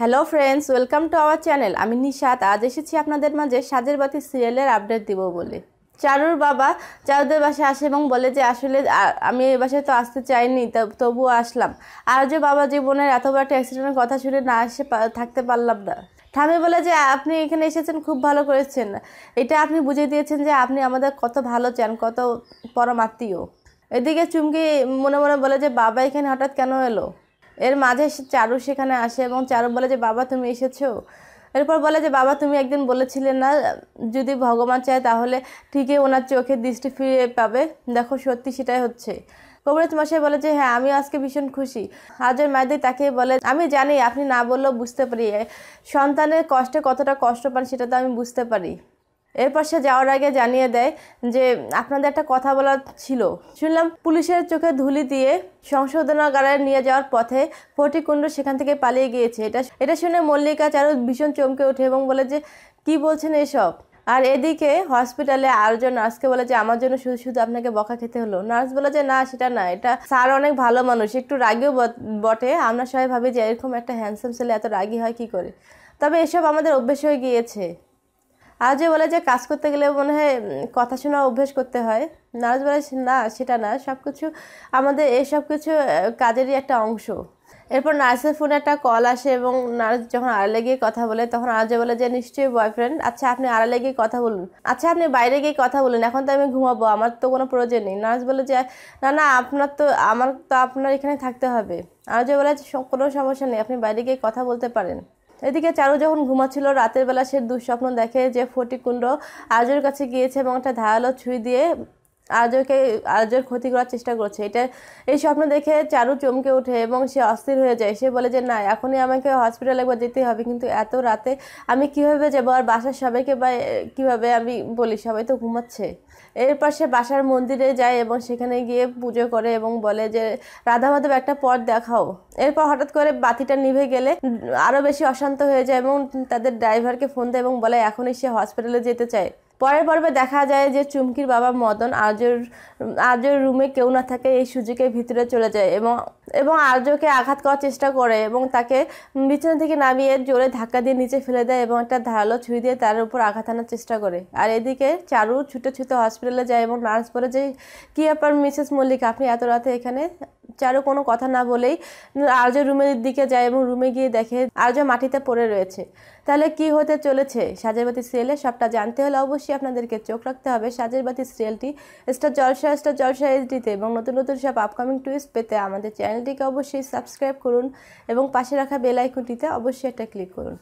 hello friends welcome to our channel আমি নিশাত আজ এসেছি আপনাদের মাঝে সাজের বাতি সিরিয়ালের আপডেট দিব বলে চারুর বাবা চারুদের বাসায় আসে এবং বলে যে আসলে আমি এই বাসায় তো আসতে চাইনি তবুও আসলাম আর যে বাবা জীবনের এত বড় একটা অ্যাক্সিডেন্টের কথা শুনে না এসে থাকতে পারলাম না ঠামি বলে যে আপনি এখানে এসেছেন খুব ভালো করেছেন এটা আপনি বুঝিয়ে দিয়েছেন যে আপনি আমাদের কত ভালো চান কত পরমাত্মীয় এদিকে চুমকি মনে মনে বলে যে বাবা এখানে হঠাৎ কেন এলো এর মাঝে চারু সেখানে আসে এবং চারু বলে যে বাবা তুমি এসেছো এরপর বলে যে বাবা তুমি একদিন বলেছিলে না যদি ভগবান চায় তাহলে ঠিকই ওনার চোখের দৃষ্টি ফিরে পাবে দেখো সত্যি সেটাই হচ্ছে কবরেজ মশাই বলে যে হ্যাঁ আমি আজকে ভীষণ খুশি হাজার মায়েদের তাকে বলে আমি জানি আপনি না বললেও বুঝতে পারি সন্তানের কষ্টে কতটা কষ্ট পান সেটা তো আমি বুঝতে পারি এরপর সে যাওয়ার আগে জানিয়ে দেয় যে আপনাদের একটা কথা বলার ছিল শুনলাম পুলিশের চোখে ধুলি দিয়ে সংশোধনাগারে নিয়ে যাওয়ার পথে ফটিকুণ্ড সেখান থেকে পালিয়ে গিয়েছে এটা এটা শুনে মল্লিকা চারু ভীষণ চমকে ওঠে এবং বলে যে কি বলছেন এসব আর এদিকে হসপিটালে আরেকজন নার্সকে বলে যে আমার জন্য শুধু শুধু আপনাকে বকা খেতে হলো নার্স বলে যে না সেটা না এটা স্যার অনেক ভালো মানুষ একটু রাগেও বটে আমরা সবাই ভাবি যে এরকম একটা হ্যান্ডসাম ছেলে এত রাগি হয় কি করে তবে এসব আমাদের অভ্যেস হয়ে গিয়েছে আর যে বলে যে কাজ করতে গেলে মনে হয় কথা শোনা অভ্যেস করতে হয় নারাজ বলে না সেটা না সব কিছু আমাদের এসব কিছু কাজেরই একটা অংশ এরপর নার্সের ফোনে একটা কল আসে এবং নার্স যখন আড়ালে গিয়ে কথা বলে তখন যে বলে যে নিশ্চয়ই বয়ফ্রেন্ড আচ্ছা আপনি আড়ালে গিয়ে কথা বলুন আচ্ছা আপনি বাইরে গিয়ে কথা বলুন এখন তো আমি ঘুমাবো আমার তো কোনো প্রয়োজন নেই নার্স বলে যে না না আপনার তো আমার তো আপনার এখানে থাকতে হবে যে বলে কোনো সমস্যা নেই আপনি বাইরে গিয়ে কথা বলতে পারেন এদিকে চারু যখন ঘুমাচ্ছিল রাতের বেলা সে দুঃস্বপ্ন দেখে যে ফটিকুণ্ড আজুর কাছে গিয়েছে এবং একটা ধারালো ছুঁই দিয়ে আর্যকে আর্যর ক্ষতি করার চেষ্টা করছে এটা এই স্বপ্ন দেখে চারু চমকে ওঠে এবং সে অস্থির হয়ে যায় সে বলে যে না এখনই আমাকে হসপিটালে একবার যেতে হবে কিন্তু এত রাতে আমি কিভাবে যাবো আর বাসার সবাইকে বা কীভাবে আমি বলি সবাই তো ঘুমাচ্ছে এরপর সে বাসার মন্দিরে যায় এবং সেখানে গিয়ে পুজো করে এবং বলে যে রাধা মাধব একটা পথ দেখাও এরপর হঠাৎ করে বাতিটা নিভে গেলে আরও বেশি অশান্ত হয়ে যায় এবং তাদের ড্রাইভারকে ফোন দেয় এবং বলে এখনই সে হসপিটালে যেতে চায় পরের পর্বে দেখা যায় যে চুমকির বাবা মদন আজর আজর রুমে কেউ না থাকে এই সুযোগে ভিতরে চলে যায় এবং এবং আর্যকে আঘাত করার চেষ্টা করে এবং তাকে বিছানা থেকে নামিয়ে জোরে ধাক্কা দিয়ে নিচে ফেলে দেয় এবং একটা ধারালো ছুরি দিয়ে তার উপর আঘাত আনার চেষ্টা করে আর এদিকে চারু ছুটে ছুটে হসপিটালে যায় এবং নার্স বলে যে কি ব্যাপার মিসেস মল্লিক আপনি এত রাতে এখানে চারু কোনো কথা না বলেই আর্য রুমের দিকে যায় এবং রুমে গিয়ে দেখে আর্য মাটিতে পড়ে রয়েছে তাহলে কি হতে চলেছে সাজেরবাতি সিরিয়ালে সবটা জানতে হলে অবশ্যই আপনাদেরকে চোখ রাখতে হবে সাজেরবাতি সিরিয়ালটি স্টার জলসা স্টার জলসা এইচডিতে এবং নতুন নতুন সব আপকামিং টুইস্ট পেতে আমাদের চ্যানেল চ্যানেলটিকে অবশ্যই সাবস্ক্রাইব করুন এবং পাশে রাখা বেল আইকনটিতে অবশ্যই একটা ক্লিক করুন